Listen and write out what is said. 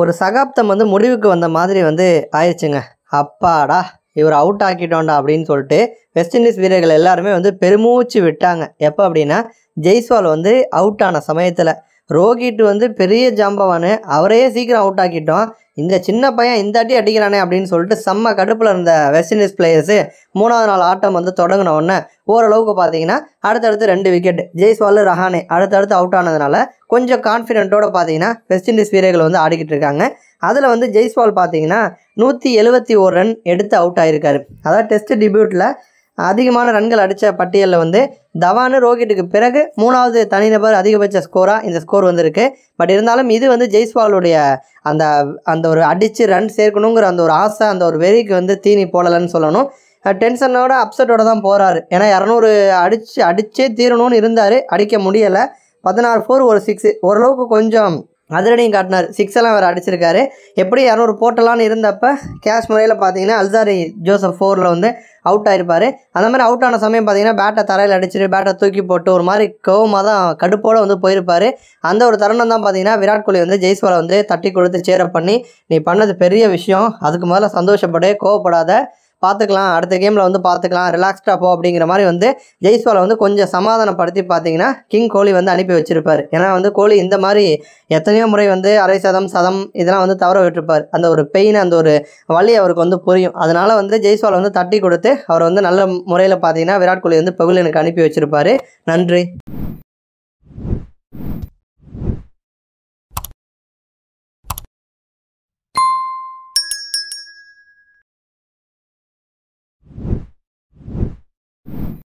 ஒரு சகாப்தம் வந்து முடிவுக்கு வந்த மாதிரி வந்து ஆயிடுச்சுங்க அப்பாடா இவர் அவுட் ஆக்கிட்டோண்டா அப்படின்னு சொல்லிட்டு வெஸ்ட் இண்டீஸ் வீரர்கள் எல்லாருமே வந்து பெருமூச்சு விட்டாங்க எப்போ அப்படின்னா ஜெய்ஸ்வால் வந்து அவுட் ஆன சமயத்தில் ரோஹித் வந்து பெரிய ஜாம்பவானு அவரையே சீக்கிரம் அவுட் ஆக்கிட்டோம் இந்த சின்ன பையன் இந்தாட்டி அடிக்கிறானே அப்படின்னு சொல்லிட்டு செம்ம கடுப்பில் இருந்த வெஸ்ட் இண்டீஸ் பிளேயர்ஸு மூணாவது நாள் ஆட்டம் வந்து உடனே ஓரளவுக்கு பார்த்தீங்கன்னா அடுத்தடுத்து ரெண்டு விக்கெட் ஜெய்ஸ்வால் ரஹானே அடுத்தடுத்து அவுட் ஆனதுனால கொஞ்சம் கான்ஃபிடென்ட்டோட பார்த்தீங்கன்னா வெஸ்ட் இண்டீஸ் வீரர்கள் வந்து ஆடிக்கிட்டு இருக்காங்க அதில் வந்து ஜெய்ஸ்வால் பார்த்தீங்கன்னா நூற்றி எழுபத்தி ஓர் ரன் எடுத்து அவுட் ஆகியிருக்காரு அதாவது டெஸ்ட் டிபியூட்டில் அதிகமான ரன்கள் அடித்த பட்டியலில் வந்து தவானு ரோஹிட்டுக்கு பிறகு மூணாவது தனிநபர் அதிகபட்ச ஸ்கோராக இந்த ஸ்கோர் வந்திருக்கு பட் இருந்தாலும் இது வந்து ஜெய்ஸ்வாலுடைய அந்த அந்த ஒரு அடித்து ரன் சேர்க்கணுங்கிற அந்த ஒரு ஆசை அந்த ஒரு வெறிக்கு வந்து தீனி போடலைன்னு சொல்லணும் டென்ஷனோட அப்செட்டோட தான் போகிறாரு ஏன்னா இரநூறு அடித்து அடித்தே தீரணும்னு இருந்தார் அடிக்க முடியலை பதினாறு ஃபோர் ஒரு சிக்ஸ் ஓரளவுக்கு கொஞ்சம் அதிரடியும் காட்டினார் சிக்ஸ் எல்லாம் வேறு அடிச்சிருக்காரு எப்படி இரநூறு போட்டலான்னு இருந்தப்போ கேஷ் முறையில் பார்த்தீங்கன்னா அல்சாரி ஜோசப் ஃபோரில் வந்து அவுட் ஆயிருப்பார் அந்த மாதிரி அவுட் ஆன சமயம் பார்த்தீங்கன்னா பேட்டை தரையில் அடிச்சுட்டு பேட்டை தூக்கி போட்டு ஒரு மாதிரி கோவமாக தான் கடுப்போடு வந்து போயிருப்பார் அந்த ஒரு தருணம் தான் பார்த்தீங்கன்னா விராட் கோலி வந்து ஜெய்ஸ்வாலை வந்து தட்டி கொடுத்து சேரப் பண்ணி நீ பண்ணது பெரிய விஷயம் அதுக்கு முதல்ல சந்தோஷப்படு கோவப்படாத பார்த்துக்கலாம் அடுத்த கேமில் வந்து பார்த்துக்கலாம் ரிலாக்ஸ்டாக போ அப்படிங்கிற மாதிரி வந்து ஜெய்ஸ்வாலை வந்து கொஞ்சம் சமாதானப்படுத்தி பார்த்தீங்கன்னா கிங் கோலி வந்து அனுப்பி வச்சிருப்பார் ஏன்னா வந்து கோலி இந்த மாதிரி எத்தனையோ முறை வந்து அரை சதம் சதம் இதெல்லாம் வந்து தவற விட்டுருப்பார் அந்த ஒரு பெயின் அந்த ஒரு வழி அவருக்கு வந்து புரியும் அதனால் வந்து ஜெய்ஸ்வாலை வந்து தட்டி கொடுத்து அவர் வந்து நல்ல முறையில் பார்த்தீங்கன்னா விராட் கோலி வந்து பகுலனுக்கு அனுப்பி வச்சிருப்பார் நன்றி